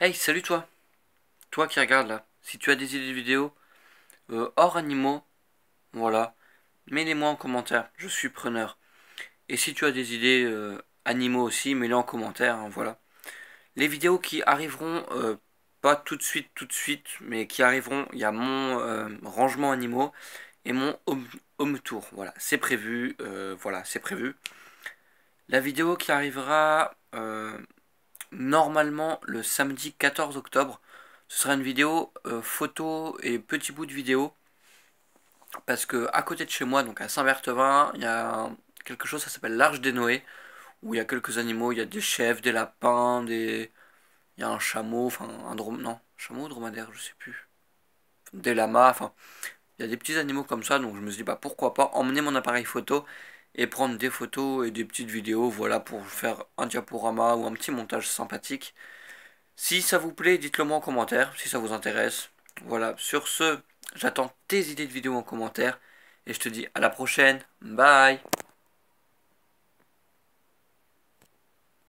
Hey, salut toi Toi qui regardes là, si tu as des idées de vidéos euh, hors animaux, voilà, mets-les-moi en commentaire, je suis preneur. Et si tu as des idées euh, animaux aussi, mets-les en commentaire, hein, voilà. Les vidéos qui arriveront, euh, pas tout de suite, tout de suite, mais qui arriveront, il y a mon rangement animaux et mon home, home tour, voilà, c'est prévu, voilà, c'est prévu. La vidéo qui arrivera normalement le samedi 14 octobre. Ce sera une vidéo euh, photo et petit bout de vidéo. Parce que à côté de chez moi, donc à saint vertevin il y a quelque chose, ça s'appelle l'Arche des Noé. Où il y a quelques animaux, il y a des chèvres, des lapins, des... Il y a un chameau, enfin un dromade. Non, chameau dromadaire, je sais plus. Des lamas, enfin... Il y a des petits animaux comme ça, donc je me suis dit, bah, pourquoi pas emmener mon appareil photo et prendre des photos et des petites vidéos, voilà, pour faire un diaporama ou un petit montage sympathique. Si ça vous plaît, dites-le moi en commentaire, si ça vous intéresse. Voilà, sur ce, j'attends tes idées de vidéos en commentaire, et je te dis à la prochaine, bye